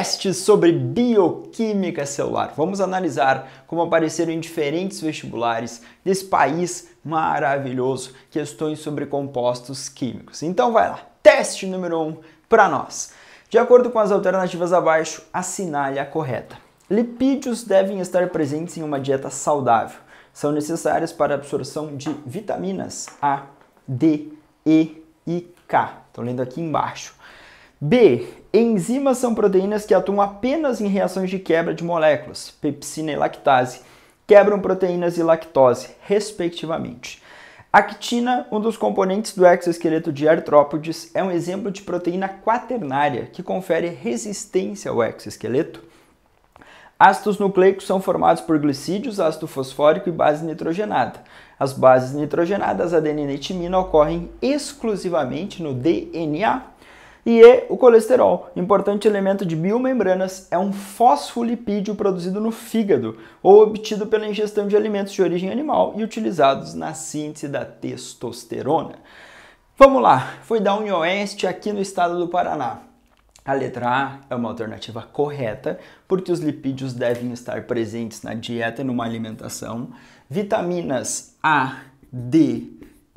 testes sobre bioquímica celular. Vamos analisar como apareceram em diferentes vestibulares desse país maravilhoso questões sobre compostos químicos. Então vai lá, teste número 1 um para nós. De acordo com as alternativas abaixo, assinale a correta. Lipídios devem estar presentes em uma dieta saudável. São necessários para a absorção de vitaminas A, D, E e K. Estou lendo aqui embaixo. B. Enzimas são proteínas que atuam apenas em reações de quebra de moléculas, pepsina e lactase, quebram proteínas e lactose, respectivamente. Actina, um dos componentes do exoesqueleto de artrópodes, é um exemplo de proteína quaternária que confere resistência ao exoesqueleto. Ácidos nucleicos são formados por glicídios, ácido fosfórico e base nitrogenada. As bases nitrogenadas adenina e timina ocorrem exclusivamente no DNA. E E, o colesterol, importante elemento de biomembranas, é um fosfolipídio produzido no fígado ou obtido pela ingestão de alimentos de origem animal e utilizados na síntese da testosterona. Vamos lá, foi da Unioeste aqui no estado do Paraná. A letra A é uma alternativa correta, porque os lipídios devem estar presentes na dieta e numa alimentação. Vitaminas A, D,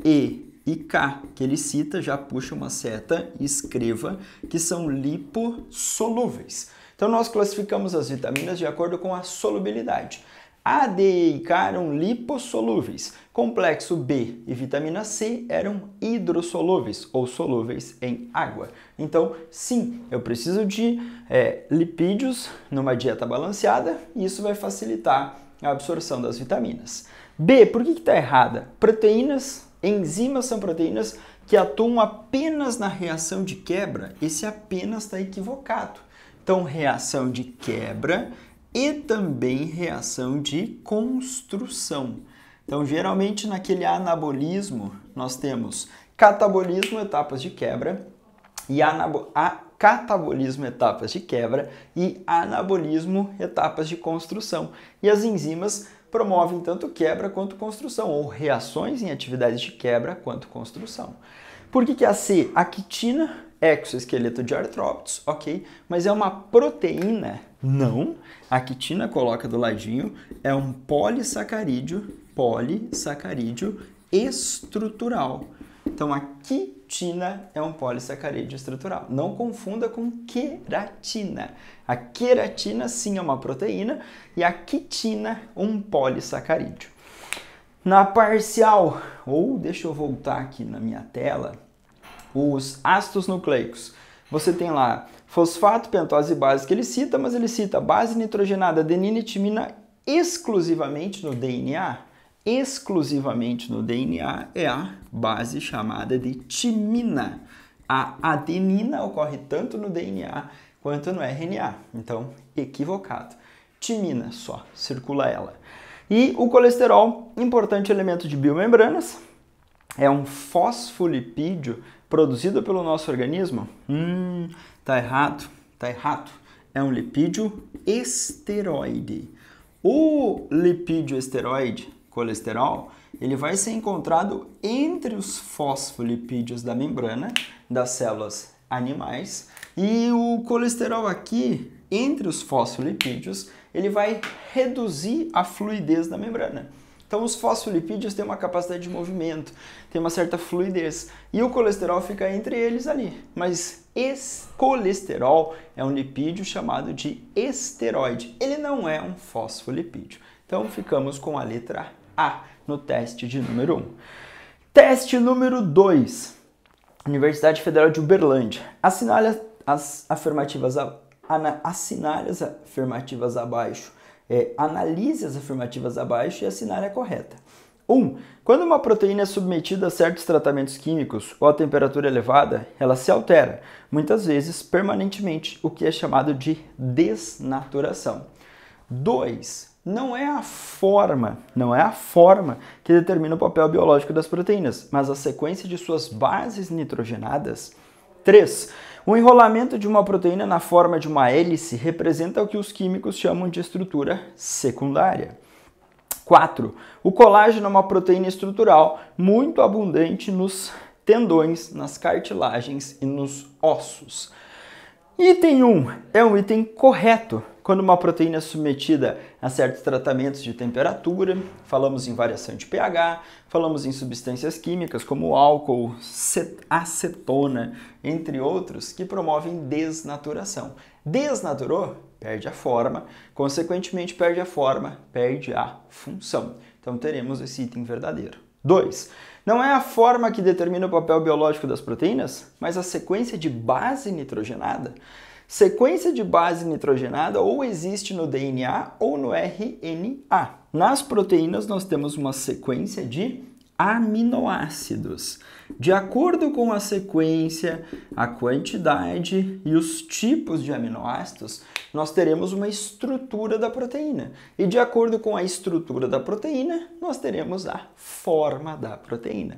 E, e K, que ele cita, já puxa uma seta e escreva, que são lipossolúveis. Então, nós classificamos as vitaminas de acordo com a solubilidade. A, D e K eram lipossolúveis, complexo B e vitamina C eram hidrossolúveis ou solúveis em água. Então, sim, eu preciso de é, lipídios numa dieta balanceada e isso vai facilitar a absorção das vitaminas. B, por que está errada? Proteínas Enzimas são proteínas que atuam apenas na reação de quebra. Esse apenas está equivocado. Então, reação de quebra e também reação de construção. Então, geralmente naquele anabolismo, nós temos catabolismo, etapas de quebra, e a catabolismo, etapas de quebra, e anabolismo, etapas de construção. E as enzimas promovem tanto quebra quanto construção, ou reações em atividades de quebra quanto construção. Por que, que a C? A quitina, exoesqueleto de artrópodes, ok, mas é uma proteína? Não. A quitina, coloca do ladinho, é um polissacarídeo, polissacarídeo estrutural. Então a quitina é um polissacarídeo estrutural. Não confunda com queratina. A queratina sim é uma proteína e a quitina um polissacarídeo. Na parcial, ou deixa eu voltar aqui na minha tela, os ácidos nucleicos. Você tem lá fosfato, pentose base que ele cita, mas ele cita base nitrogenada, adenina e timina exclusivamente no DNA exclusivamente no DNA é a base chamada de timina. A adenina ocorre tanto no DNA quanto no RNA. Então, equivocado. Timina só, circula ela. E o colesterol, importante elemento de biomembranas, é um fosfolipídio produzido pelo nosso organismo? Hum, tá errado, tá errado. É um lipídio esteroide. O lipídio esteroide colesterol, ele vai ser encontrado entre os fosfolipídios da membrana das células animais e o colesterol aqui entre os fosfolipídios, ele vai reduzir a fluidez da membrana. Então os fosfolipídios têm uma capacidade de movimento, tem uma certa fluidez e o colesterol fica entre eles ali. Mas esse colesterol é um lipídio chamado de esteroide. Ele não é um fosfolipídio. Então ficamos com a letra A. A no teste de número 1. Um. Teste número 2. Universidade Federal de Uberlândia. Assinale as afirmativas, ana, assinale as afirmativas abaixo. É, analise as afirmativas abaixo e assinale a correta. 1. Um, quando uma proteína é submetida a certos tratamentos químicos ou a temperatura elevada, ela se altera, muitas vezes permanentemente, o que é chamado de desnaturação. 2 não é a forma, não é a forma que determina o papel biológico das proteínas, mas a sequência de suas bases nitrogenadas. 3. O enrolamento de uma proteína na forma de uma hélice representa o que os químicos chamam de estrutura secundária. 4. O colágeno é uma proteína estrutural muito abundante nos tendões, nas cartilagens e nos ossos. Item 1 um, é um item correto, quando uma proteína é submetida a certos tratamentos de temperatura, falamos em variação de pH, falamos em substâncias químicas como álcool, acetona, entre outros, que promovem desnaturação. Desnaturou? Perde a forma, consequentemente, perde a forma, perde a função. Então, teremos esse item verdadeiro. 2. Não é a forma que determina o papel biológico das proteínas, mas a sequência de base nitrogenada Sequência de base nitrogenada ou existe no DNA ou no RNA. Nas proteínas, nós temos uma sequência de aminoácidos. De acordo com a sequência, a quantidade e os tipos de aminoácidos, nós teremos uma estrutura da proteína. E de acordo com a estrutura da proteína, nós teremos a forma da proteína.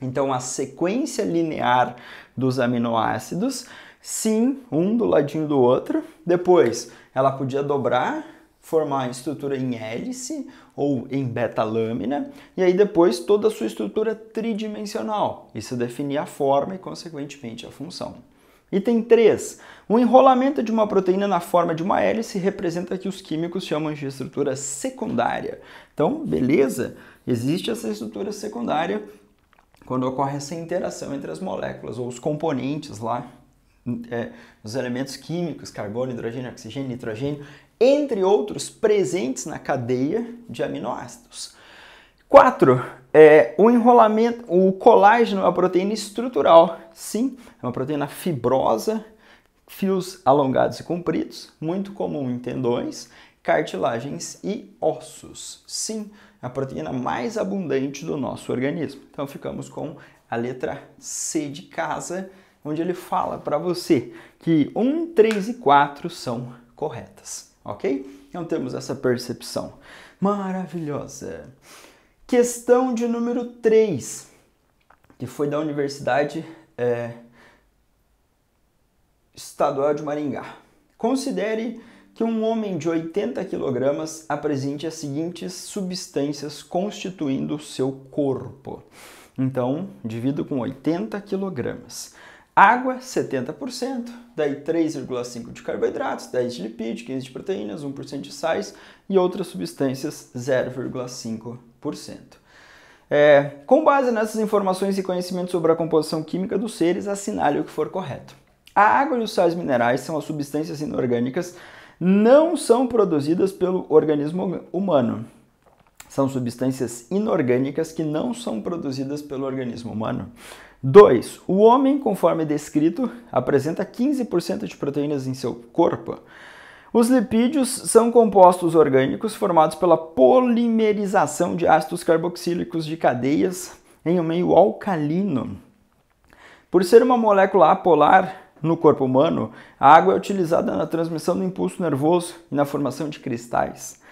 Então, a sequência linear dos aminoácidos Sim, um do ladinho do outro. Depois, ela podia dobrar, formar a estrutura em hélice ou em beta-lâmina, e aí depois toda a sua estrutura tridimensional. Isso definia a forma e, consequentemente, a função. Item 3. O enrolamento de uma proteína na forma de uma hélice representa o que os químicos chamam de estrutura secundária. Então, beleza, existe essa estrutura secundária quando ocorre essa interação entre as moléculas ou os componentes lá é, nos elementos químicos, carbono, hidrogênio, oxigênio, nitrogênio, entre outros presentes na cadeia de aminoácidos. 4. É, o enrolamento, o colágeno é uma proteína estrutural, sim, é uma proteína fibrosa, fios alongados e compridos, muito comum em tendões, cartilagens e ossos. Sim, é a proteína mais abundante do nosso organismo. Então ficamos com a letra C de casa onde ele fala para você que 1, 3 e 4 são corretas, ok? Então temos essa percepção maravilhosa. Questão de número 3, que foi da Universidade é, Estadual de Maringá. Considere que um homem de 80 kg apresente as seguintes substâncias constituindo o seu corpo. Então, divido com 80 quilogramas. Água, 70%, daí 3,5% de carboidratos, 10% de lipídio, 15% de proteínas, 1% de sais e outras substâncias, 0,5%. É, com base nessas informações e conhecimentos sobre a composição química dos seres, assinale o que for correto. A água e os sais minerais são as substâncias inorgânicas não são produzidas pelo organismo humano. São substâncias inorgânicas que não são produzidas pelo organismo humano. 2. O homem, conforme descrito, apresenta 15% de proteínas em seu corpo. Os lipídios são compostos orgânicos formados pela polimerização de ácidos carboxílicos de cadeias em um meio alcalino. Por ser uma molécula apolar no corpo humano, a água é utilizada na transmissão do impulso nervoso e na formação de cristais.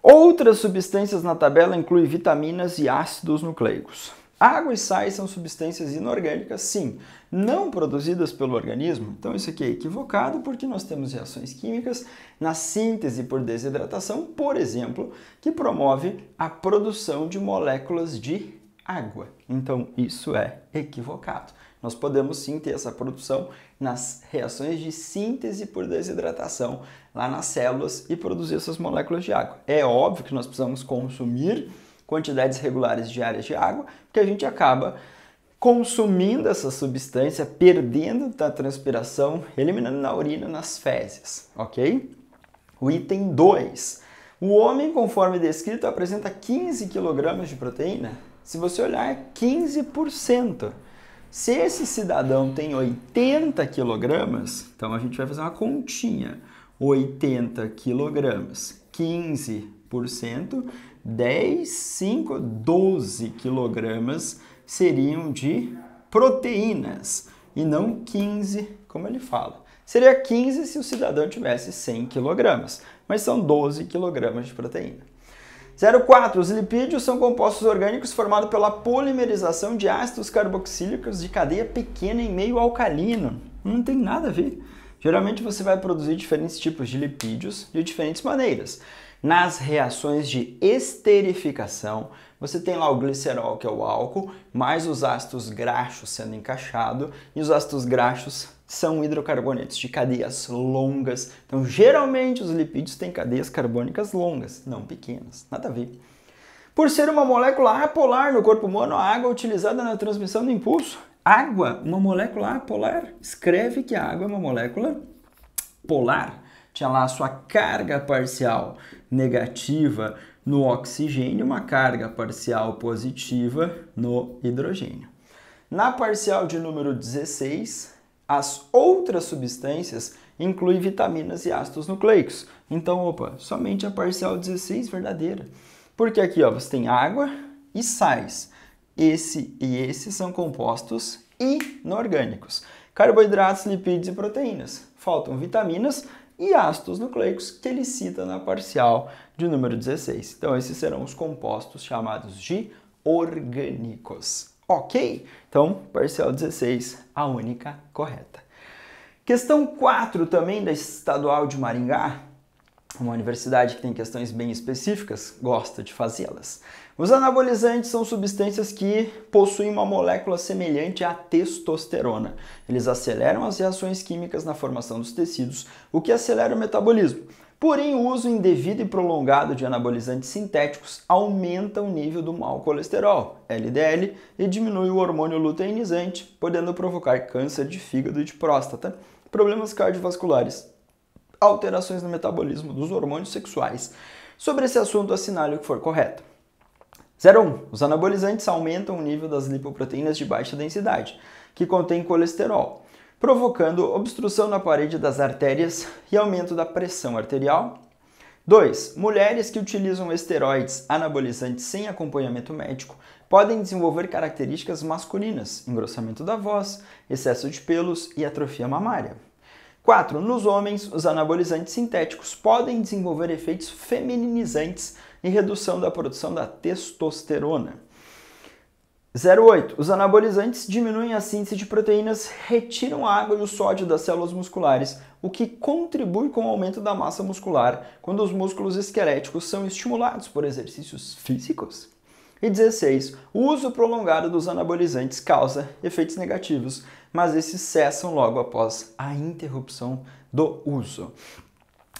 Outras substâncias na tabela incluem vitaminas e ácidos nucleicos. Água e sais são substâncias inorgânicas, sim, não produzidas pelo organismo. Então isso aqui é equivocado porque nós temos reações químicas na síntese por desidratação, por exemplo, que promove a produção de moléculas de água. Então isso é equivocado. Nós podemos sim ter essa produção nas reações de síntese por desidratação lá nas células e produzir essas moléculas de água. É óbvio que nós precisamos consumir quantidades regulares diárias de água, porque a gente acaba consumindo essa substância, perdendo da transpiração, eliminando na urina, nas fezes, ok? O item 2. O homem, conforme descrito, apresenta 15 kg de proteína. Se você olhar, 15%. Se esse cidadão tem 80 quilogramas, então a gente vai fazer uma continha. 80 quilogramas, 15% 10, 5, 12 quilogramas seriam de proteínas e não 15, como ele fala. Seria 15 se o cidadão tivesse 100 quilogramas, mas são 12 quilogramas de proteína. 04. Os lipídios são compostos orgânicos formados pela polimerização de ácidos carboxílicos de cadeia pequena em meio alcalino. Não tem nada a ver. Geralmente você vai produzir diferentes tipos de lipídios de diferentes maneiras. Nas reações de esterificação, você tem lá o glicerol, que é o álcool, mais os ácidos graxos sendo encaixado, e os ácidos graxos são hidrocarbonetos de cadeias longas. Então, geralmente os lipídios têm cadeias carbônicas longas, não pequenas, nada a ver. Por ser uma molécula apolar no corpo humano, a água é utilizada na transmissão do impulso. Água, uma molécula apolar, escreve que a água é uma molécula polar tinha lá a sua carga parcial negativa no oxigênio, e uma carga parcial positiva no hidrogênio. Na parcial de número 16, as outras substâncias incluem vitaminas e ácidos nucleicos. Então, opa, somente a parcial 16 verdadeira. Porque aqui ó, você tem água e sais. Esse e esse são compostos inorgânicos. Carboidratos, lipídios e proteínas. Faltam vitaminas e ácidos nucleicos que ele cita na parcial de número 16. Então, esses serão os compostos chamados de orgânicos. Ok? Então, parcial 16, a única correta. Questão 4 também da Estadual de Maringá, uma universidade que tem questões bem específicas, gosta de fazê-las. Os anabolizantes são substâncias que possuem uma molécula semelhante à testosterona. Eles aceleram as reações químicas na formação dos tecidos, o que acelera o metabolismo. Porém, o uso indevido e prolongado de anabolizantes sintéticos aumenta o nível do mau colesterol, LDL, e diminui o hormônio luteinizante, podendo provocar câncer de fígado e de próstata, problemas cardiovasculares, alterações no metabolismo dos hormônios sexuais. Sobre esse assunto, assinale o que for correto. 01. Os anabolizantes aumentam o nível das lipoproteínas de baixa densidade, que contém colesterol, provocando obstrução na parede das artérias e aumento da pressão arterial. 2. Mulheres que utilizam esteroides anabolizantes sem acompanhamento médico podem desenvolver características masculinas, engrossamento da voz, excesso de pelos e atrofia mamária. 4. Nos homens, os anabolizantes sintéticos podem desenvolver efeitos femininizantes e redução da produção da testosterona. 08. Os anabolizantes diminuem a síntese de proteínas, retiram a água e o sódio das células musculares, o que contribui com o aumento da massa muscular quando os músculos esqueléticos são estimulados por exercícios físicos. E 16. O uso prolongado dos anabolizantes causa efeitos negativos, mas esses cessam logo após a interrupção do uso.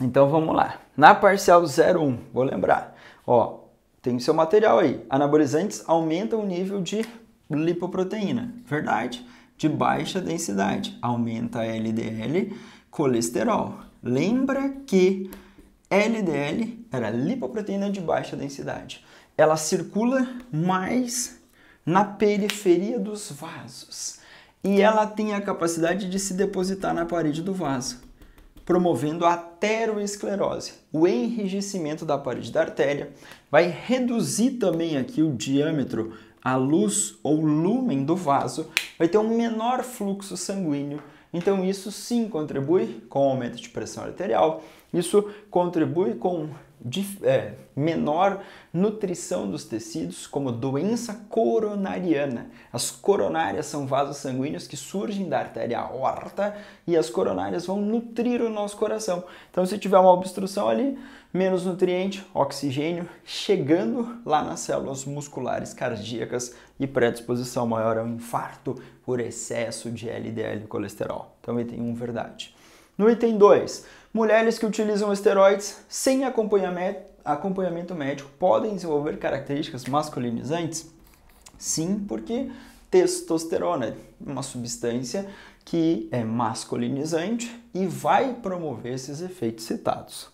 Então vamos lá. Na parcial 01, vou lembrar, Ó, tem o seu material aí. Anabolizantes aumentam o nível de lipoproteína, verdade? De baixa densidade, aumenta a LDL, colesterol. Lembra que LDL era lipoproteína de baixa densidade. Ela circula mais na periferia dos vasos e ela tem a capacidade de se depositar na parede do vaso promovendo a ateroesclerose, o enrijecimento da parede da artéria, vai reduzir também aqui o diâmetro, a luz ou lumen do vaso, vai ter um menor fluxo sanguíneo. Então isso sim contribui com o aumento de pressão arterial, isso contribui com é, menor nutrição dos tecidos, como doença coronariana. As coronárias são vasos sanguíneos que surgem da artéria aorta e as coronárias vão nutrir o nosso coração. Então, se tiver uma obstrução ali, menos nutriente, oxigênio chegando lá nas células musculares cardíacas e predisposição maior ao infarto por excesso de LDL e colesterol. Então, item 1, verdade. No item 2, Mulheres que utilizam esteroides sem acompanhamento médico podem desenvolver características masculinizantes? Sim, porque testosterona é uma substância que é masculinizante e vai promover esses efeitos citados.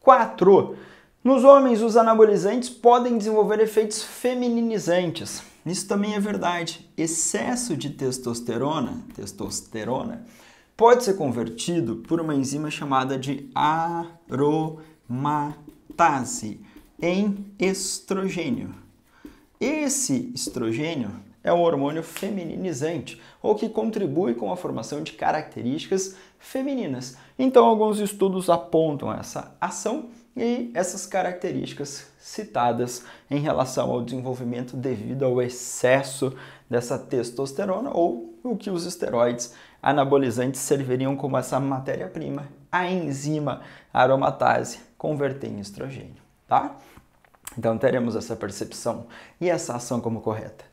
4. Nos homens, os anabolizantes podem desenvolver efeitos femininizantes. Isso também é verdade. Excesso de testosterona, testosterona pode ser convertido por uma enzima chamada de aromatase em estrogênio. Esse estrogênio é um hormônio femininizante, ou que contribui com a formação de características femininas. Então, alguns estudos apontam essa ação e essas características citadas em relação ao desenvolvimento devido ao excesso dessa testosterona ou o que os esteroides anabolizantes serviriam como essa matéria-prima, a enzima aromatase, converter em estrogênio, tá? Então teremos essa percepção e essa ação como correta.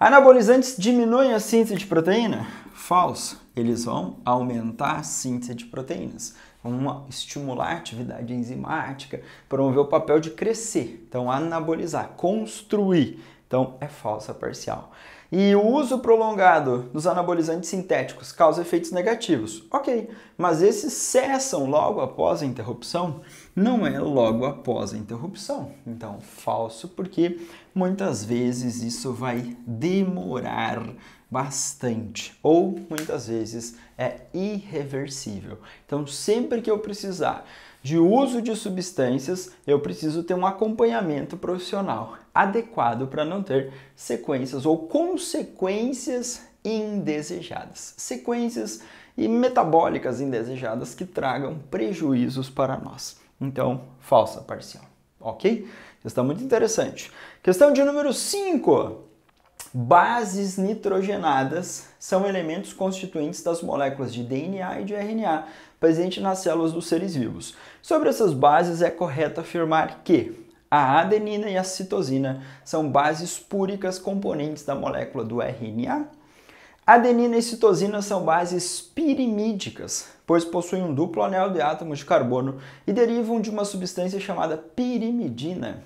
Anabolizantes diminuem a síntese de proteína? Falso. Eles vão aumentar a síntese de proteínas, vão estimular a atividade enzimática, promover o papel de crescer, então anabolizar, construir então é falsa parcial. E o uso prolongado dos anabolizantes sintéticos causa efeitos negativos. Ok, mas esses cessam logo após a interrupção? Não é logo após a interrupção. Então, falso, porque muitas vezes isso vai demorar bastante ou muitas vezes é irreversível. Então, sempre que eu precisar de uso de substâncias, eu preciso ter um acompanhamento profissional adequado para não ter sequências ou consequências indesejadas. Sequências e metabólicas indesejadas que tragam prejuízos para nós. Então, falsa parcial, ok? Questão muito interessante. Questão de número 5. Bases nitrogenadas são elementos constituintes das moléculas de DNA e de RNA presente nas células dos seres vivos. Sobre essas bases, é correto afirmar que a adenina e a citosina são bases púricas componentes da molécula do RNA. Adenina e citosina são bases pirimídicas, pois possuem um duplo anel de átomos de carbono e derivam de uma substância chamada pirimidina.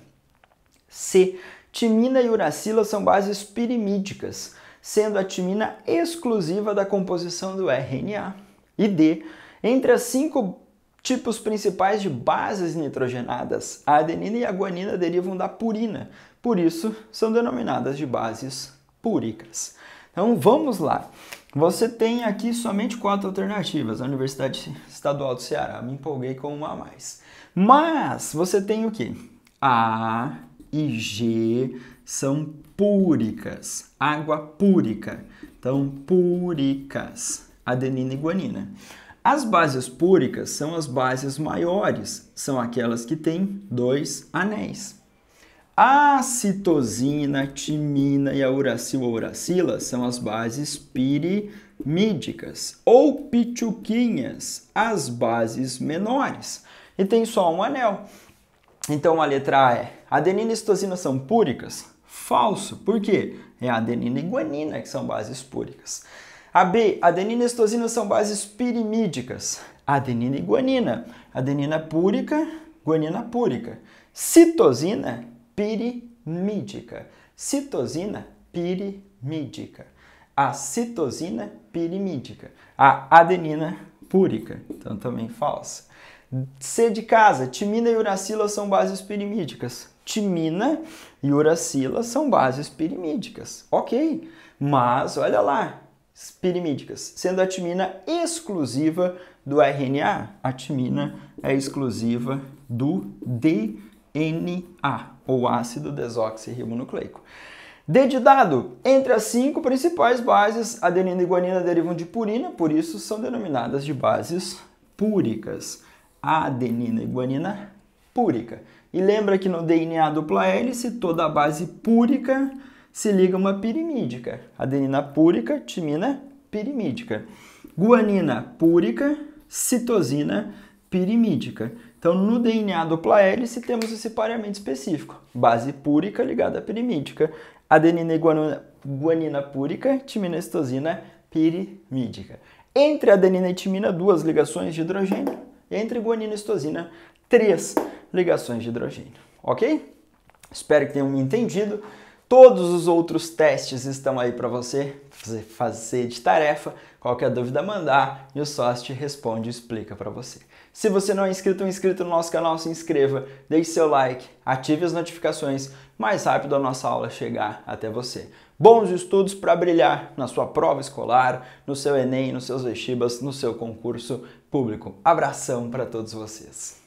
C. Timina e uracila são bases pirimídicas, sendo a timina exclusiva da composição do RNA. E D. Entre as cinco tipos principais de bases nitrogenadas, a adenina e a guanina derivam da purina, por isso são denominadas de bases púricas. Então vamos lá. Você tem aqui somente quatro alternativas. A Universidade Estadual do Ceará, me empolguei com uma a mais. Mas você tem o que? A e G são púricas, água púrica. Então, púricas, adenina e guanina. As bases púricas são as bases maiores, são aquelas que têm dois anéis. A citosina, timina e a uracil ou uracila são as bases pirimídicas ou pituquinhas, as bases menores, e tem só um anel. Então a letra A é adenina e citosina são púricas? Falso, porque é adenina e guanina que são bases púricas. A B, adenina e citosina são bases pirimídicas. Adenina e guanina. Adenina púrica, guanina púrica. Citosina pirimídica. Citosina pirimídica. A citosina pirimídica. A adenina púrica, então também falsa. C de casa, timina e uracila são bases pirimídicas. Timina e uracila são bases pirimídicas. Ok, mas olha lá, pirimídicas, sendo a timina exclusiva do RNA, a timina é exclusiva do DNA, ou ácido desoxirribonucleico. Dedidado, entre as cinco principais bases, adenina e guanina derivam de purina, por isso são denominadas de bases púricas. A adenina e guanina púrica. E lembra que no DNA dupla hélice, toda a base púrica se liga uma pirimídica. Adenina púrica, timina pirimídica. Guanina púrica, citosina pirimídica. Então, no DNA dupla hélice, temos esse pareamento específico. Base púrica ligada à pirimídica. Adenina e guanina, guanina púrica, timina citosina pirimídica. Entre adenina e timina, duas ligações de hidrogênio. Entre guanina e citosina, três ligações de hidrogênio. Ok? Espero que tenham me entendido. Todos os outros testes estão aí para você fazer de tarefa. Qualquer dúvida, mandar e o sócio te responde e explica para você. Se você não é inscrito ou é inscrito no nosso canal, se inscreva, deixe seu like, ative as notificações, mais rápido a nossa aula chegar até você. Bons estudos para brilhar na sua prova escolar, no seu Enem, nos seus vestibas, no seu concurso público. Abração para todos vocês.